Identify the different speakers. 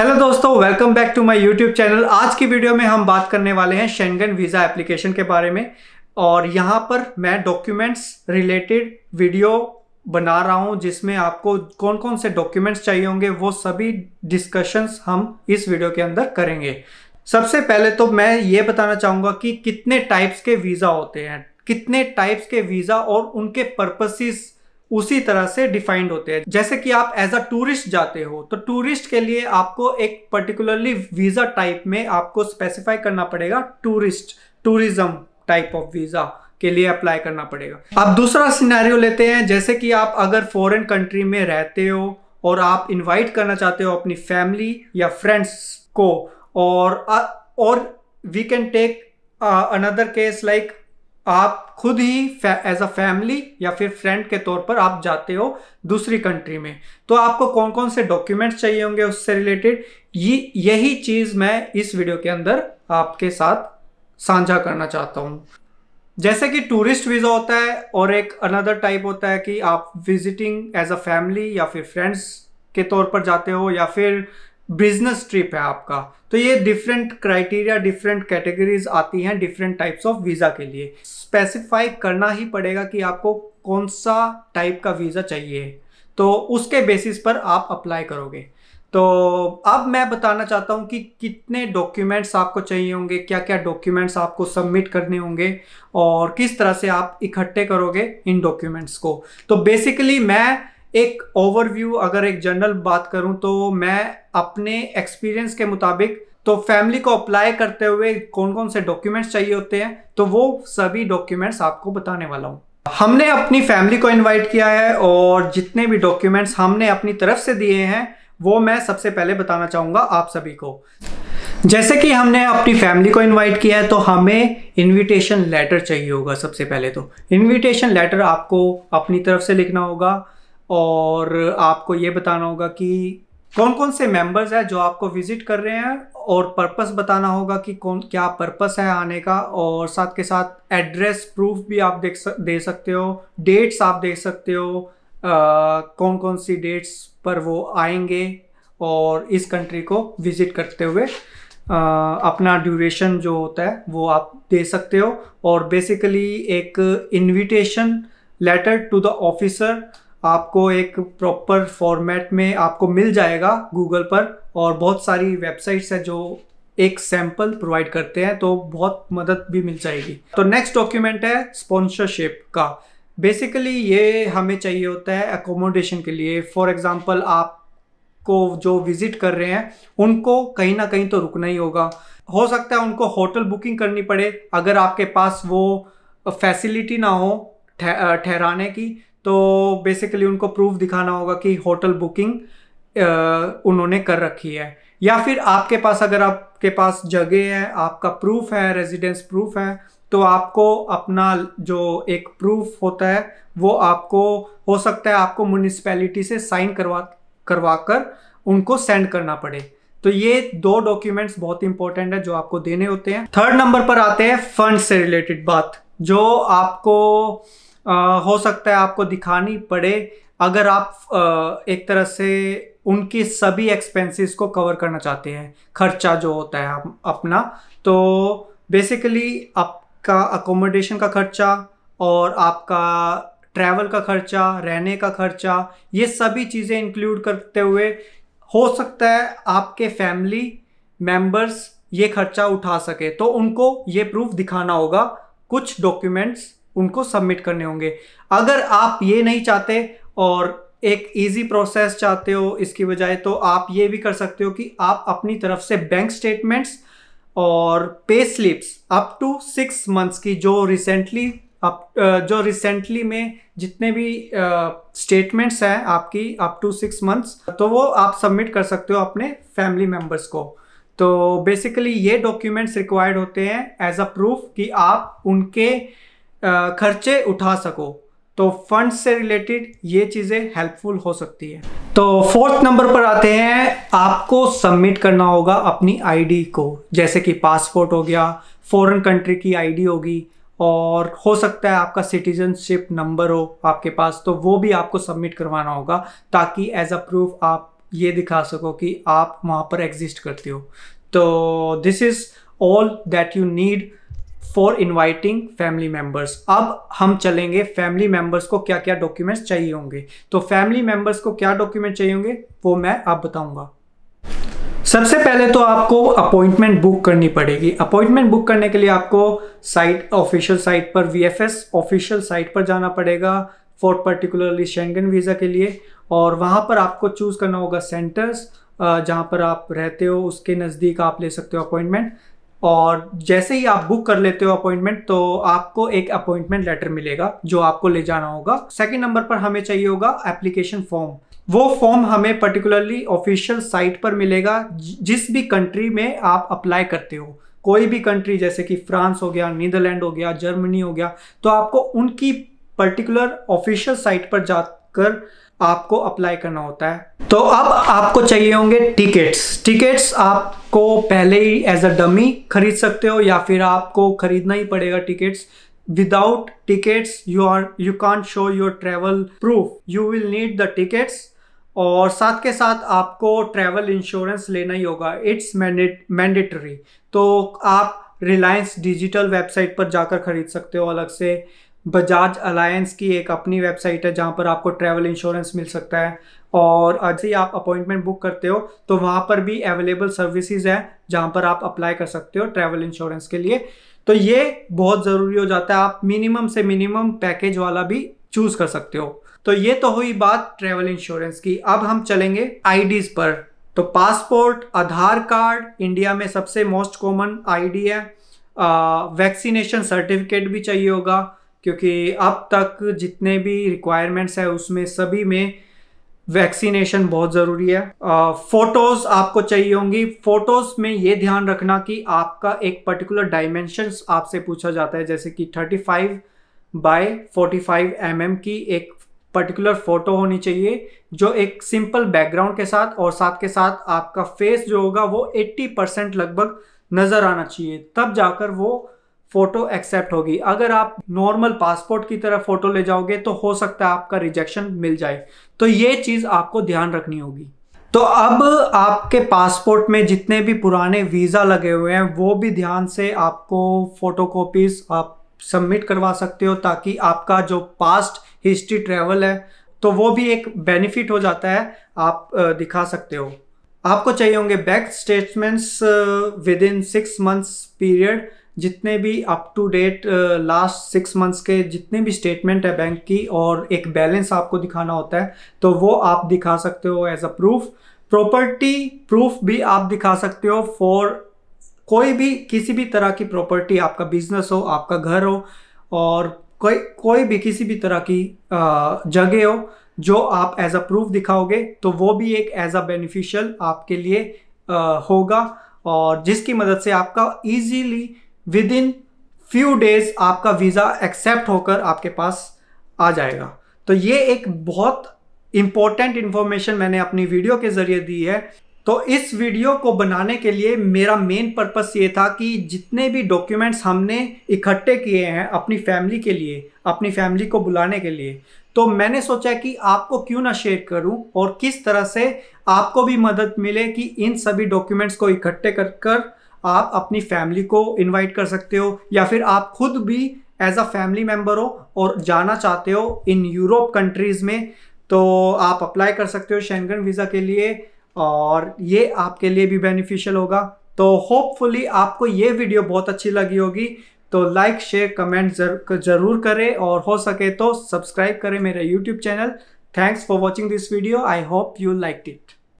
Speaker 1: hello दोस्तों welcome back to my YouTube channel आज की वीडियो में हम बात करने वाले हैं शेंगन वीज़ा एप्लीकेशन के बारे में और यहाँ पर मैं डॉक्यूमेंट्स रिलेटेड वीडियो बना रहा हूँ जिसमें आपको कौन कौन से डॉक्यूमेंट्स चाहिए होंगे वो सभी डिस्कशंस हम इस वीडियो के अंदर करेंगे सबसे पहले तो मैं ये बताना चाहूँगा कि कितने टाइप्स के वीज़ा होते हैं कितने टाइप्स के वीज़ा और उनके पर्पसिस उसी तरह से डिफाइंड होते हैं जैसे कि आप एज अ टूरिस्ट जाते हो तो टूरिस्ट के लिए आपको एक पर्टिकुलरली वीजा टाइप में आपको स्पेसिफाई करना पड़ेगा tourist tourism type of visa के लिए अप्लाई करना पड़ेगा अब दूसरा सिनेरियो लेते हैं जैसे कि आप अगर फॉरेन कंट्री में रहते हो और आप इनवाइट करना चाहते हो अपनी फैमिली या फ्रेंड्स को और और we can take another case like आप खुद ही एज अ फैमिली या फिर फ्रेंड के तौर पर आप जाते हो दूसरी कंट्री में तो आपको कौन कौन से डॉक्यूमेंट्स चाहिए होंगे उससे रिलेटेड ये यही चीज़ मैं इस वीडियो के अंदर आपके साथ साझा करना चाहता हूँ जैसे कि टूरिस्ट वीज़ा होता है और एक अनदर टाइप होता है कि आप विजिटिंग एज अ फैमिली या फिर फ्रेंड्स के तौर पर जाते हो या फिर बिजनेस ट्रिप है आपका तो ये डिफरेंट क्राइटेरिया डिफरेंट कैटेगरीज आती हैं डिफरेंट टाइप्स ऑफ वीज़ा के लिए स्पेसिफाई करना ही पड़ेगा कि आपको कौन सा टाइप का वीज़ा चाहिए तो उसके बेसिस पर आप अप्लाई करोगे तो अब मैं बताना चाहता हूँ कि कितने डॉक्यूमेंट्स आपको चाहिए होंगे क्या क्या डॉक्यूमेंट्स आपको सबमिट करने होंगे और किस तरह से आप इकट्ठे करोगे इन डॉक्यूमेंट्स को तो बेसिकली मैं एक ओवरव्यू अगर एक जनरल बात करूं तो मैं अपने एक्सपीरियंस के मुताबिक तो फैमिली को अप्लाई करते हुए कौन कौन से डॉक्यूमेंट्स चाहिए होते हैं तो वो सभी डॉक्यूमेंट्स आपको बताने वाला हूं हमने अपनी फैमिली को इनवाइट किया है और जितने भी डॉक्यूमेंट्स हमने अपनी तरफ से दिए हैं वो मैं सबसे पहले बताना चाहूँगा आप सभी को जैसे कि हमने अपनी फैमिली को इनवाइट किया है तो हमें इनविटेशन लेटर चाहिए होगा सबसे पहले तो इनविटेशन लेटर आपको अपनी तरफ से लिखना होगा और आपको ये बताना होगा कि कौन कौन से मेंबर्स हैं जो आपको विजिट कर रहे हैं और पर्पस बताना होगा कि कौन क्या पर्पस है आने का और साथ के साथ एड्रेस प्रूफ भी आप देख सक, दे सकते हो डेट्स आप देख सकते हो आ, कौन कौन सी डेट्स पर वो आएंगे और इस कंट्री को विजिट करते हुए आ, अपना ड्यूरेशन जो होता है वो आप दे सकते हो और बेसिकली एक invitation letter to the officer आपको एक प्रॉपर फॉर्मेट में आपको मिल जाएगा गूगल पर और बहुत सारी वेबसाइट्स हैं जो एक सैंपल प्रोवाइड करते हैं तो बहुत मदद भी मिल जाएगी तो नेक्स्ट डॉक्यूमेंट है स्पॉन्सरशिप का बेसिकली ये हमें चाहिए होता है एकोमोडेशन के लिए फॉर एग्जांपल आप को जो विजिट कर रहे हैं उनको कहीं ना कहीं तो रुकना ही होगा हो सकता है उनको होटल बुकिंग करनी पड़े अगर आपके पास वो फैसिलिटी ना हो ठहराने थे, की तो बेसिकली उनको प्रूफ दिखाना होगा कि होटल बुकिंग उन्होंने कर रखी है या फिर आपके पास अगर आपके पास जगह है आपका प्रूफ है रेजिडेंस प्रूफ है तो आपको अपना जो एक प्रूफ होता है वो आपको हो सकता है आपको म्यूनिसपैलिटी से साइन करवा करवा कर उनको सेंड करना पड़े तो ये दो डॉक्यूमेंट्स बहुत इंपॉर्टेंट है जो आपको देने होते हैं थर्ड नंबर पर आते हैं फंड से रिलेटेड बात जो आपको आ, हो सकता है आपको दिखानी पड़े अगर आप आ, एक तरह से उनकी सभी एक्सपेंसेस को कवर करना चाहते हैं खर्चा जो होता है आप अपना तो बेसिकली आपका अकोमोडेशन का खर्चा और आपका ट्रैवल का खर्चा रहने का खर्चा ये सभी चीज़ें इंक्लूड करते हुए हो सकता है आपके फैमिली मेंबर्स ये खर्चा उठा सके तो उनको ये प्रूफ दिखाना होगा कुछ डॉक्यूमेंट्स उनको सबमिट करने होंगे अगर आप ये नहीं चाहते और एक इजी प्रोसेस चाहते हो इसकी बजाय तो आप ये भी कर सकते हो कि आप अपनी तरफ से बैंक स्टेटमेंट्स और pay slips up to six months की जो रिसेंटली अप जो रिसेंटली में जितने भी स्टेटमेंट्स हैं आपकी अप टू सिक्स मंथ्स तो वो आप सबमिट कर सकते हो अपने फैमिली मेम्बर्स को तो बेसिकली ये डॉक्यूमेंट्स रिक्वायर्ड होते हैं एज अ प्रूफ कि आप उनके खर्चे उठा सको तो फंड से रिलेटेड ये चीज़ें हेल्पफुल हो सकती है तो फोर्थ नंबर पर आते हैं आपको सबमिट करना होगा अपनी आईडी को जैसे कि पासपोर्ट हो गया फॉरेन कंट्री की आईडी होगी और हो सकता है आपका सिटीजनशिप नंबर हो आपके पास तो वो भी आपको सबमिट करवाना होगा ताकि एज अ प्रूफ आप ये दिखा सको कि आप वहाँ पर एग्जिस्ट करते हो तो this is all that you need for inviting family members अब हम चलेंगे फैमिली मेम्बर्स को क्या क्या डॉक्यूमेंट्स चाहिए होंगे तो फैमिली मेम्बर्स को क्या डॉक्यूमेंट चाहिए होंगे वो मैं अब बताऊंगा सबसे पहले तो आपको अपॉइंटमेंट बुक करनी पड़ेगी अपॉइंटमेंट बुक करने के लिए आपको साइट ऑफिशियल साइट पर वी ऑफिशियल साइट पर जाना पड़ेगा फॉर पर्टिकुलरली शेंगन वीज़ा के लिए और वहाँ पर आपको चूज़ करना होगा सेंटर्स जहाँ पर आप रहते हो उसके नज़दीक आप ले सकते हो अपॉइंटमेंट और जैसे ही आप बुक कर लेते हो अपॉइंटमेंट तो आपको एक अपॉइंटमेंट लेटर मिलेगा जो आपको ले जाना होगा सेकंड नंबर पर हमें चाहिए होगा एप्लीकेशन फॉर्म वो फॉर्म हमें पर्टिकुलरली ऑफिशियल साइट पर मिलेगा जिस भी कंट्री में आप अप्लाई करते हो कोई भी कंट्री जैसे कि फ्रांस हो गया नीदरलैंड हो गया जर्मनी हो गया तो आपको उनकी पर्टिकुलर ऑफिशियल साइट पर जाकर आपको अप्लाई करना होता है तो अब आपको चाहिए होंगे टिकट्स टिकट्स आपको पहले ही एज अ डमी खरीद सकते हो या फिर आपको खरीदना ही पड़ेगा tickets without tickets you are you can't show your travel proof you will need the tickets और साथ के साथ आपको ट्रैवल इंश्योरेंस लेना ही होगा इट्स मैंडेटरी तो आप रिलायंस डिजिटल वेबसाइट पर जाकर खरीद सकते हो अलग से बजाज अलायंस की एक अपनी वेबसाइट है जहाँ पर आपको ट्रैवल इंश्योरेंस मिल सकता है और जैसे ही आप अपॉइंटमेंट बुक करते हो तो वहाँ पर भी अवेलेबल सर्विसेज है जहाँ पर आप अप्लाई कर सकते हो ट्रैवल इंश्योरेंस के लिए तो ये बहुत ज़रूरी हो जाता है आप मिनिमम से मिनिमम पैकेज वाला भी चूज़ कर सकते हो तो ये तो हुई बात ट्रैवल इंश्योरेंस की अब हम चलेंगे आईडीज़ पर तो पासपोर्ट आधार कार्ड इंडिया में सबसे मोस्ट कॉमन आईडी है वैक्सीनेशन सर्टिफिकेट भी चाहिए होगा क्योंकि अब तक जितने भी रिक्वायरमेंट्स है उसमें सभी में वैक्सीनेशन बहुत ज़रूरी है फ़ोटोज़ आपको चाहिए होंगी फ़ोटोज़ में ये ध्यान रखना कि आपका एक पर्टिकुलर डायमेंशंस आपसे पूछा जाता है जैसे कि 35 बाय फोर्टी फाइव एम की एक पर्टिकुलर फ़ोटो होनी चाहिए जो एक सिंपल बैकग्राउंड के साथ और साथ के साथ आपका फेस जो होगा वो 80 परसेंट लगभग नज़र आना चाहिए तब जाकर वो फ़ोटो एक्सेप्ट होगी अगर आप नॉर्मल पासपोर्ट की तरह फ़ोटो ले जाओगे तो हो सकता है आपका रिजेक्शन मिल जाए तो ये चीज़ आपको ध्यान रखनी होगी तो अब आपके पासपोर्ट में जितने भी पुराने वीज़ा लगे हुए हैं वो भी ध्यान से आपको कॉपीज आप सबमिट करवा सकते हो ताकि आपका जो पास्ट हिस्ट्री ट्रैवल है तो वो भी एक बेनिफिट हो जाता है आप दिखा सकते हो आपको चाहिए होंगे bank statements within six months period जितने भी up to date last six months के जितने भी स्टेटमेंट है बैंक की और एक बैलेंस आपको दिखाना होता है तो वो आप दिखा सकते हो as a proof property proof भी आप दिखा सकते हो फॉर कोई भी किसी भी तरह की प्रॉपर्टी आपका बिजनेस हो आपका घर हो और कोई कोई भी किसी भी तरह की जगह हो जो आप एज अ प्रूफ दिखाओगे तो वो भी एक एज अ बेनिफिशियल आपके लिए होगा और जिसकी मदद से आपका easily within few days आपका वीज़ा एक्सेप्ट होकर आपके पास आ जाएगा तो ये एक बहुत इम्पॉर्टेंट इन्फॉर्मेशन मैंने अपनी वीडियो के ज़रिए दी है तो इस वीडियो को बनाने के लिए मेरा मेन पर्पस ये था कि जितने भी डॉक्यूमेंट्स हमने इकट्ठे किए हैं अपनी फैमिली के लिए अपनी फैमिली को बुलाने के लिए तो मैंने सोचा कि आपको क्यों ना शेयर करूं और किस तरह से आपको भी मदद मिले कि इन सभी डॉक्यूमेंट्स को इकट्ठे कर कर आप अपनी फैमिली को इनवाइट कर सकते हो या फिर आप खुद भी एज अ फैमिली मेम्बर हो और जाना चाहते हो इन यूरोप कंट्रीज़ में तो आप अप्लाई कर सकते हो शेंगन वीज़ा के लिए और ये आपके लिए भी बेनिफिशियल होगा तो होपफुली आपको ये वीडियो बहुत अच्छी लगी होगी तो लाइक शेयर कमेंट ज़रूर करें और हो सके तो सब्सक्राइब करें मेरा YouTube channel thanks for watching this video I hope you like it